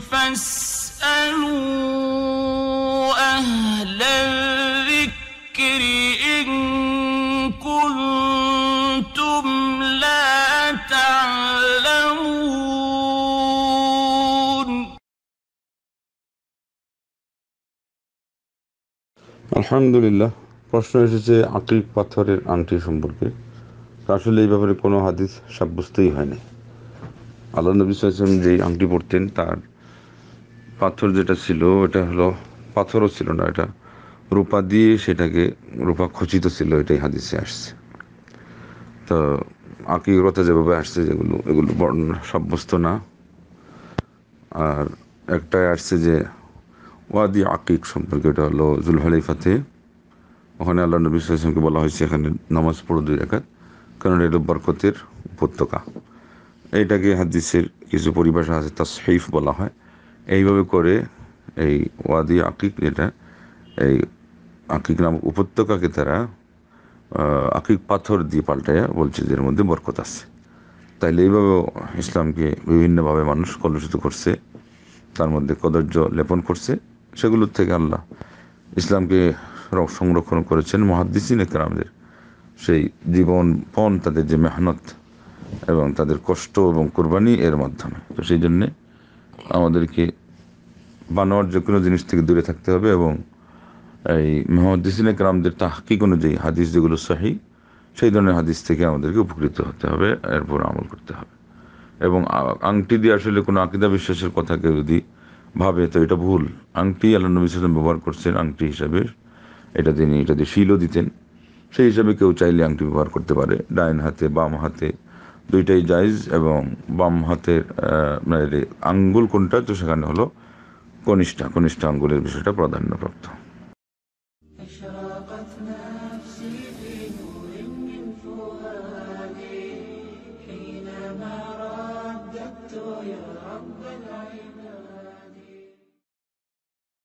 আলহামদুলিল্লাহ প্রশ্ন এসেছে আকিক পাথরের আংটি সম্পর্কে আসলে এই ব্যাপারে কোনো হাদিস সাব্যস্তই হয়নি আল্লাহ নবী সাল্লাম যেই আংটি পরতেন তার পাথর যেটা ছিল এটা হলো পাথরও ছিল না এটা রূপা দিয়ে সেটাকে রূপা খচিত ছিল এটাই হাদিসে আসছে তো আকিগ্রতা যেভাবে আসছে যেগুলো এগুলো বর্ণনা সাব্যস্ত না আর একটাই আসছে যে ওয়াদি আকিক সম্পর্কে এটা হলো জুলহালিফাতে ওখানে আল্লাহ নবী সালামকে বলা হয়েছে এখানে নামাজ পড়ো দুই রেখাত কারণ এটা বরকতের উপত্যকা এইটাকে হাদিসের কিছু পরিভাষা আছে তা সেইফ বলা হয় এইভাবে করে এই ওয়াদি আকিক যেটা এই আকিক নামক উপত্যকাকে তারা আকিক পাথর দিয়ে পাল্টাইয়া বলছে যে এর মধ্যে বরকত আছে তাইলে এইভাবেও ইসলামকে বিভিন্নভাবে মানুষ কলুষিত করছে তার মধ্যে কদর্য লেপন করছে সেগুলোর থেকে আল্লাহ ইসলামকে সংরক্ষণ করেছেন মহাদ্দিসিন একরামদের সেই জীবন পণ তাদের যে মেহনত এবং তাদের কষ্ট এবং কোরবানি এর মাধ্যমে তো সেই জন্যে আমাদেরকে বানোয়ার যে কোনো জিনিস থেকে দূরে থাকতে হবে এবং এই মহাদিসিনে কালামদের তাহকিক অনুযায়ী হাদিস যেগুলো সাহি সেই ধরনের হাদিস থেকে আমাদেরকে উপকৃত হতে হবে এরপর আমল করতে হবে এবং আংটি দিয়ে আসলে কোনো আকিদা বিশ্বাসের কথাকে যদি ভাবে তো এটা ভুল আংটি আল্লাহ নবী ব্যবহার করছেন আংটি হিসাবে এটা তিনি এটা দিয়ে শিলও দিতেন সেই হিসাবে কেউ চাইলে আংটি ব্যবহার করতে পারে ডাইন হাতে বাম হাতে দুইটাই জায়জ এবং বাম হাতের মানে আঙ্গুল কোনটা তো সেখানে হলো কনিষ্ঠা কনিষ্ঠ আঙ্গুলের বিষয়টা প্রাধান্যপ্রাপ্ত